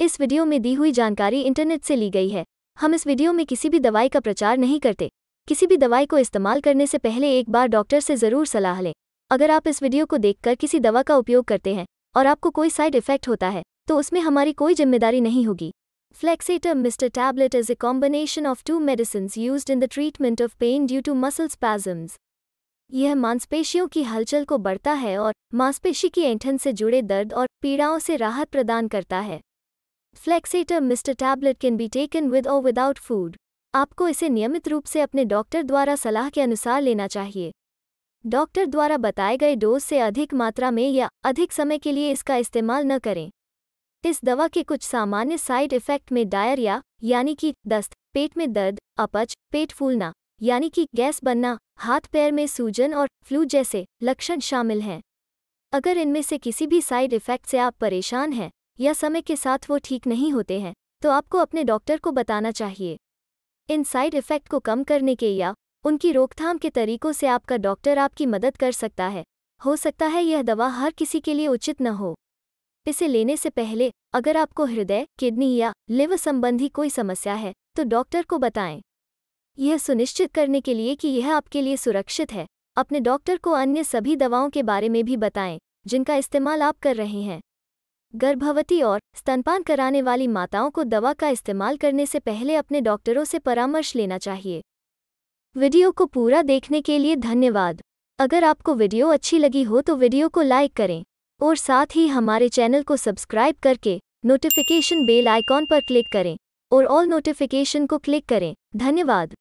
इस वीडियो में दी हुई जानकारी इंटरनेट से ली गई है हम इस वीडियो में किसी भी दवाई का प्रचार नहीं करते किसी भी दवाई को इस्तेमाल करने से पहले एक बार डॉक्टर से ज़रूर सलाह लें अगर आप इस वीडियो को देखकर किसी दवा का उपयोग करते हैं और आपको कोई साइड इफेक्ट होता है तो उसमें हमारी कोई जिम्मेदारी नहीं होगी फ्लेक्सेटम MR tablet is a combination of two medicine use in the treatment of pain due to muscles spasms यह मांसपेशियों की हलचल को बढ़ता है और मांसपेशी की ऐंठन से जुड़े दर्द और पीड़ाओं से राहत प्रदान करता है फ्लेक्सीटर MR tablet can be taken with और विदाउट फूड आपको इसे नियमित रूप से अपने डॉक्टर द्वारा सलाह के अनुसार लेना चाहिए डॉक्टर द्वारा बताए गए डोज से अधिक मात्रा में या अधिक समय के लिए इसका इस्तेमाल न करें इस दवा के कुछ सामान्य साइड इफ़ेक्ट में डायरिया यानी कि दस्त पेट में दर्द अपच पेट फूलना यानी कि गैस बनना हाथ पैर में सूजन और फ्लू जैसे लक्षण शामिल हैं अगर इनमें से किसी भी साइड इफ़ेक्ट से आप परेशान हैं या समय के साथ वो ठीक नहीं होते हैं तो आपको अपने डॉक्टर को बताना चाहिए इन साइड इफ़ेक्ट को कम करने के या उनकी रोकथाम के तरीकों से आपका डॉक्टर आपकी मदद कर सकता है हो सकता है यह दवा हर किसी के लिए उचित न हो इसे लेने से पहले अगर आपको हृदय किडनी या लिवर संबंधी कोई समस्या है तो डॉक्टर को बताएं यह सुनिश्चित करने के लिए कि यह आपके लिए सुरक्षित है अपने डॉक्टर को अन्य सभी दवाओं के बारे में भी बताएं जिनका इस्तेमाल आप कर रहे हैं गर्भवती और स्तनपान कराने वाली माताओं को दवा का इस्तेमाल करने से पहले अपने डॉक्टरों से परामर्श लेना चाहिए वीडियो को पूरा देखने के लिए धन्यवाद अगर आपको वीडियो अच्छी लगी हो तो वीडियो को लाइक करें और साथ ही हमारे चैनल को सब्सक्राइब करके नोटिफिकेशन बेल आइकॉन पर क्लिक करें और ऑल नोटिफिकेशन को क्लिक करें धन्यवाद